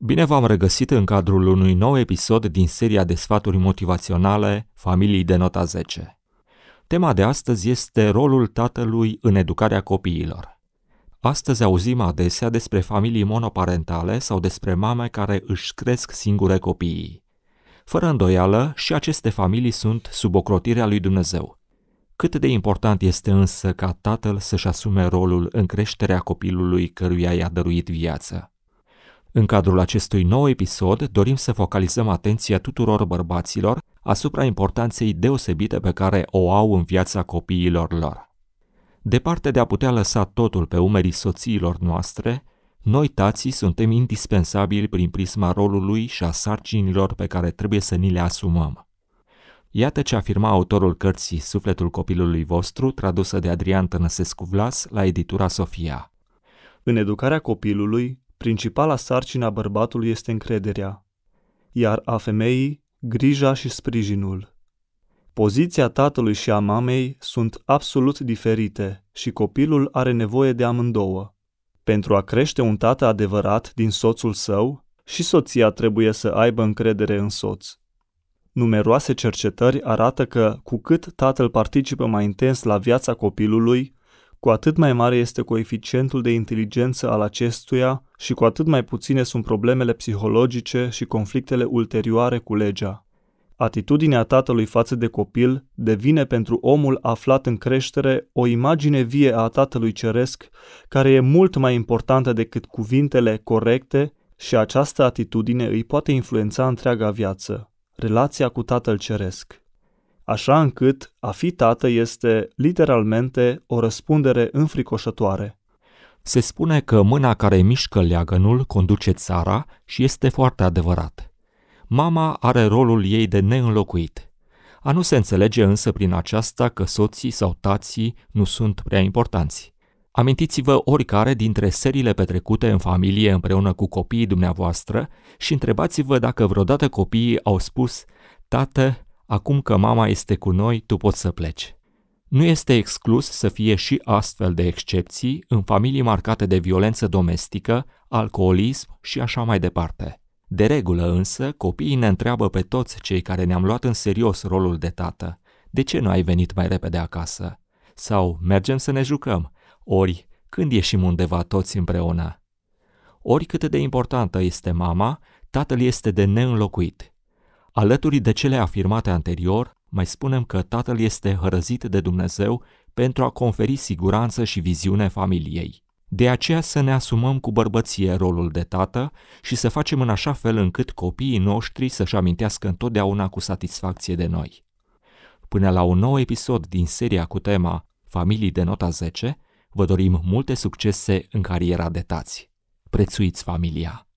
Bine v-am regăsit în cadrul unui nou episod din seria de sfaturi motivaționale Familii de nota 10. Tema de astăzi este rolul tatălui în educarea copiilor. Astăzi auzim adesea despre familii monoparentale sau despre mame care își cresc singure copiii. Fără îndoială, și aceste familii sunt sub ocrotirea lui Dumnezeu. Cât de important este însă ca tatăl să-și asume rolul în creșterea copilului căruia i-a dăruit viața. În cadrul acestui nou episod dorim să focalizăm atenția tuturor bărbaților asupra importanței deosebite pe care o au în viața copiilor lor. Departe de a putea lăsa totul pe umerii soțiilor noastre, noi tații suntem indispensabili prin prisma rolului și a sarcinilor pe care trebuie să ni le asumăm. Iată ce afirma autorul cărții Sufletul copilului vostru, tradusă de Adrian Tănăsescu Vlas la editura Sofia. În educarea copilului, Principala sarcină a bărbatului este încrederea, iar a femeii grija și sprijinul. Poziția tatălui și a mamei sunt absolut diferite și copilul are nevoie de amândouă. Pentru a crește un tată adevărat din soțul său, și soția trebuie să aibă încredere în soț. Numeroase cercetări arată că, cu cât tatăl participă mai intens la viața copilului, cu atât mai mare este coeficientul de inteligență al acestuia și cu atât mai puține sunt problemele psihologice și conflictele ulterioare cu legea. Atitudinea tatălui față de copil devine pentru omul aflat în creștere o imagine vie a tatălui ceresc, care e mult mai importantă decât cuvintele corecte și această atitudine îi poate influența întreaga viață, relația cu tatăl ceresc așa încât a fi tată este literalmente o răspundere înfricoșătoare. Se spune că mâna care mișcă leagănul conduce țara și este foarte adevărat. Mama are rolul ei de neînlocuit. A nu se înțelege însă prin aceasta că soții sau tații nu sunt prea importanți. Amintiți-vă oricare dintre serile petrecute în familie împreună cu copiii dumneavoastră și întrebați-vă dacă vreodată copiii au spus Tată, acum că mama este cu noi, tu poți să pleci. Nu este exclus să fie și astfel de excepții în familii marcate de violență domestică, alcoolism și așa mai departe. De regulă însă, copiii ne întreabă pe toți cei care ne-am luat în serios rolul de tată. De ce nu ai venit mai repede acasă? Sau mergem să ne jucăm? Ori când ieșim undeva toți împreună? Ori cât de importantă este mama, tatăl este de neînlocuit. Alături de cele afirmate anterior, mai spunem că tatăl este hărăzit de Dumnezeu pentru a conferi siguranță și viziune familiei. De aceea să ne asumăm cu bărbăție rolul de tată și să facem în așa fel încât copiii noștri să-și amintească întotdeauna cu satisfacție de noi. Până la un nou episod din seria cu tema Familii de nota 10, vă dorim multe succese în cariera de tați. Prețuiți familia!